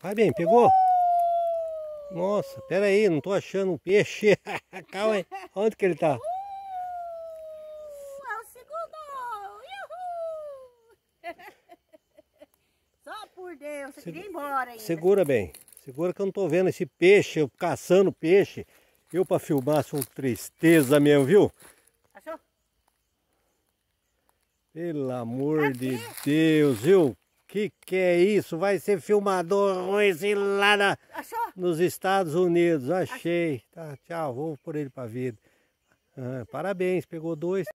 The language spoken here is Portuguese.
Vai bem, pegou? Nossa, pera aí, não tô achando um peixe. Calma aí, onde que ele tá? Uh, é o segundo! Só por Deus, você queria ir embora Segura bem, segura que eu não tô vendo esse peixe, eu caçando peixe. Eu pra filmar sou tristeza mesmo, viu? Achou? Pelo amor de Deus, viu? Que que é isso? Vai ser filmador ruim lá na... Achou? nos Estados Unidos. Achei. Tá, tchau, vou por ele pra vida. Ah, parabéns, pegou dois.